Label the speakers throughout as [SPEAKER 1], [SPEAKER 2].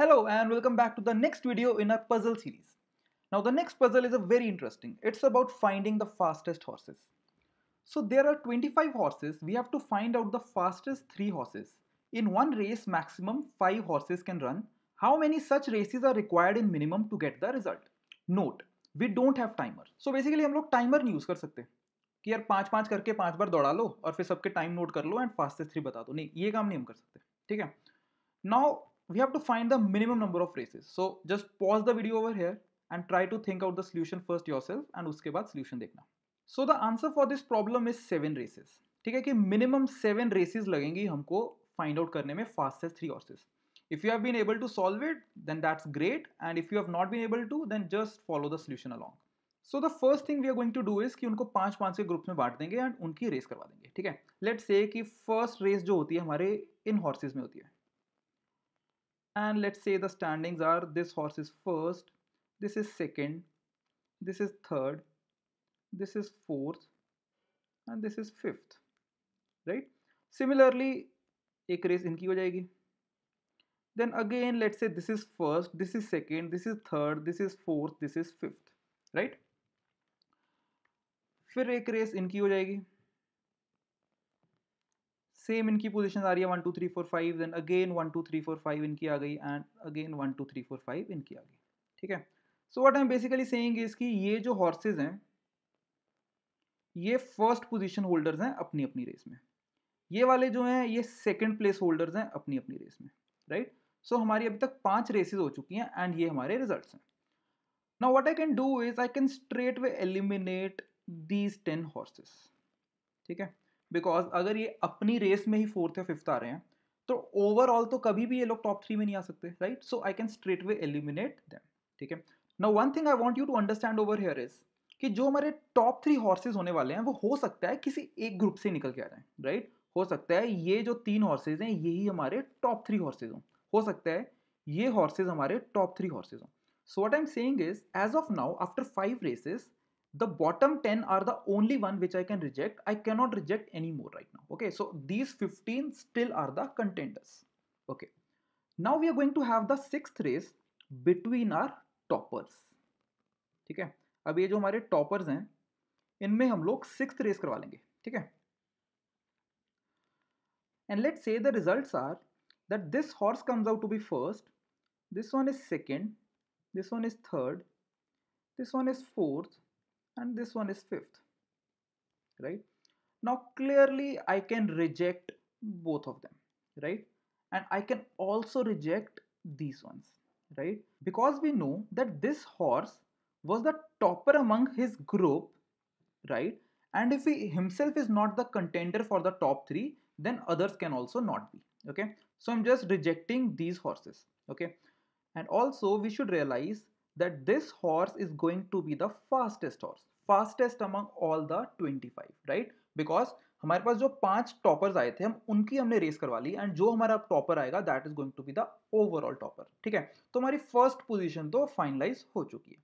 [SPEAKER 1] Hello and welcome back to the next video in our puzzle series. Now the next puzzle is a very interesting. It's about finding the fastest horses. So there are 25 horses. We have to find out the fastest 3 horses. In one race maximum 5 horses can run. How many such races are required in minimum to get the result? Note, we don't have timer. So basically हम लोग timer नहीं use कर सकते कि यार पांच पांच करके पांच बार दौड़ा लो और फिर सबके time note कर लो and fastest थ्री बता दो नहीं ये काम नहीं हम कर सकते ठीक है Now we have to find the minimum number of races. So just pause the video over here and try to think out the solution first yourself and uske baad solution dekhna So the answer for this problem is seven races. theek hai ki minimum seven races lagengi humko find out karne mein fastest three horses. If you have been able to solve it, then that's great. And if you have not been able to, then just follow the solution along. So the first thing we are going to do is कि उनको पांच पांच के groups में बांट देंगे and उनकी race करवा देंगे ठीक है लेट्स से कि फर्स्ट रेस जो होती है हमारे इन हॉर्सेस में होती है and let's say the standings are this horse is first this is second this is third this is fourth and this is fifth right similarly a race in ho jayegi then again let's say this is first this is second this is third this is fourth this is fifth right फिर एक race इनकी हो जाएगी same इनकी position आ रही है one two three four five then again one two three four five इनकी आ गई and again one two three four five इनकी आ गई ठीक है so what I am basically saying is कि ये जो हॉर्सेज हैं ये फर्स्ट पोजिशन होल्डर्स हैं अपनी अपनी रेस में ये वाले जो हैं ये सेकेंड प्लेस होल्डर्स हैं अपनी अपनी रेस में राइट right? सो so, हमारी अभी तक पांच रेसेज हो चुकी हैं एंड ये हमारे रिजल्ट हैं now what I can do is I can straight way eliminate these ten horses ठीक है बिकॉज अगर ये अपनी रेस में ही फोर्थ या फिफ्थ आ रहे हैं तो ओवरऑल तो कभी भी ये लोग टॉप थ्री में नहीं आ सकते right so I can straight way eliminate them ठीक है ना one thing I want you to understand over here is कि जो हमारे टॉप थ्री हॉर्सेज होने वाले हैं वो हो सकता है किसी एक ग्रुप से निकल के आ जाए राइट right? हो सकता है ये जो तीन हॉर्सेज हैं यही हमारे टॉप थ्री हॉर्सेज हों हो सकता है ये हॉर्सेज हमारे टॉप थ्री हॉर्सेज हों so what I am saying is as of now after five races the bottom 10 are the only one which I can reject. I cannot reject anymore right now. Okay, so these 15 still are the contenders. Okay, now we are going to have the sixth race between our toppers. Okay, है अब ये जो in toppers sixth race. हम लोग six race करवा लेंगे ठीक है and let's see the result are that this horse comes out to be first this one is second this one is third this and this one is fifth right now clearly I can reject both of them right and I can also reject these ones right because we know that this horse was the topper among his group right and if he himself is not the contender for the top three then others can also not be okay so I'm just rejecting these horses okay and also we should realize that this horse is going to be the fastest horse fastest among all the 25 right because हमारे पास जो पांच toppers आए थे हम उनकी हमने race करवा ली and जो हमारा टॉपर आएगा that is going to be the overall topper ठीक है तो हमारी फर्स्ट पोजीशन तो फाइनलाइज हो चुकी है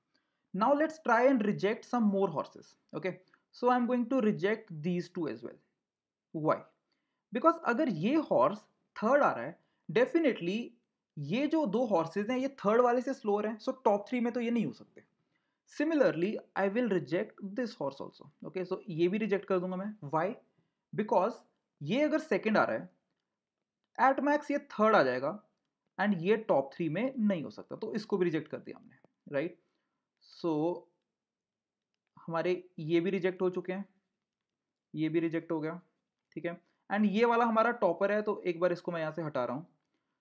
[SPEAKER 1] now let's try and reject some more horses okay so I am going to reject these two as well why because अगर ये हॉर्स थर्ड आ रहा है डेफिनेटली ये जो दो हॉर्सेज हैं ये थर्ड वाले से स्लोअर हैं सो टॉप थ्री में तो ये नहीं हो सकते similarly I will reject this horse also okay so ये भी रिजेक्ट कर दूंगा मैं वाई बिकॉज ये अगर सेकेंड आ रहा है एट मैक्स ये थर्ड आ जाएगा एंड ये टॉप थ्री में नहीं हो सकता तो इसको भी रिजेक्ट कर दिया हमने राइट right? सो so, हमारे ये भी रिजेक्ट हो चुके हैं ये भी रिजेक्ट हो गया ठीक है एंड ये वाला हमारा टॉपर है तो एक बार इसको मैं यहाँ से हटा रहा हूँ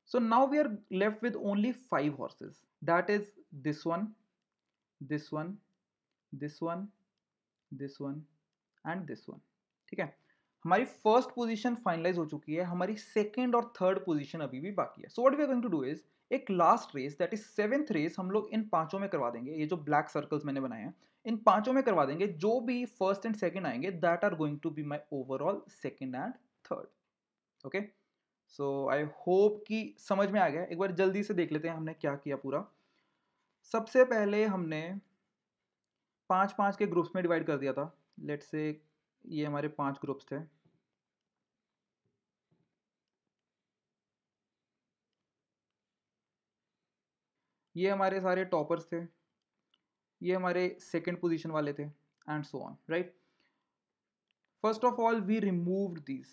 [SPEAKER 1] So now we are left with only five horses. That is this one, this one, this one, this one and this one. theek hai हमारी फर्स्ट पोजीशन फाइनलाइज हो चुकी है हमारी सेकेंड और थर्ड पोजीशन अभी भी बाकी है so what we are going to do is एक last race that is seventh race हम लोग इन पांचों में करवा देंगे ये जो ब्लैक सर्कल्स मैंने बनाए हैं इन पांचों में करवा देंगे जो भी फर्स्ट एंड सेकेंड आएंगे that are going to be my overall second and third okay so I hope कि समझ में आ गया एक बार जल्दी से देख लेते हैं हमने क्या किया पूरा सबसे पहले हमने पांच पांच के ग्रुप्स में डिवाइड कर दिया था लेट से ये हमारे पांच ग्रुप्स थे ये हमारे सारे टॉपर्स थे ये हमारे सेकंड पोजीशन वाले थे and so on right first of all we removed these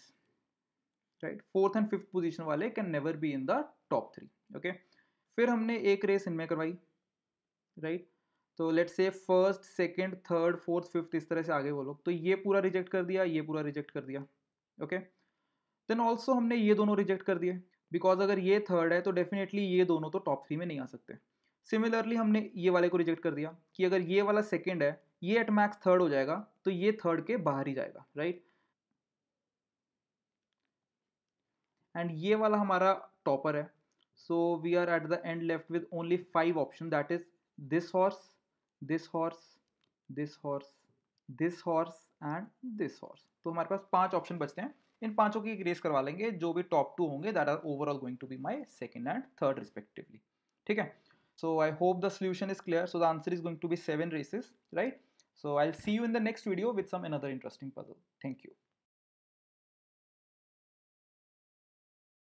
[SPEAKER 1] right fourth and fifth position वाले can never be in the top three okay फिर हमने एक रेस इनमें करवाई राइट तो let say first second third fourth fifth इस तरह से आगे वो लोग तो ये पूरा रिजेक्ट कर दिया ये पूरा रिजेक्ट कर दिया ओके देन ऑल्सो हमने ये दोनों रिजेक्ट कर दिए बिकॉज अगर ये थर्ड है तो डेफिनेटली ये दोनों तो टॉप थ्री में नहीं आ सकते सिमिलरली हमने ये वाले को रिजेक्ट कर दिया कि अगर ये वाला सेकेंड है ये एट मैक्स थर्ड हो जाएगा तो ये थर्ड के बाहर ही जाएगा राइट एंड ये वाला हमारा टॉपर है so we are at the end left with only five option that is this horse this horse this horse this horse and this horse तो हमारे पास पांच ऑप्शन बचते हैं इन पांचों की एक रेस करवा लेंगे जो भी टॉप टू होंगे that are overall going to be my second and third respectively ठीक है so i the the is is clear so the answer is going to be seven races right so i'll see you in the next video with some another interesting puzzle thank you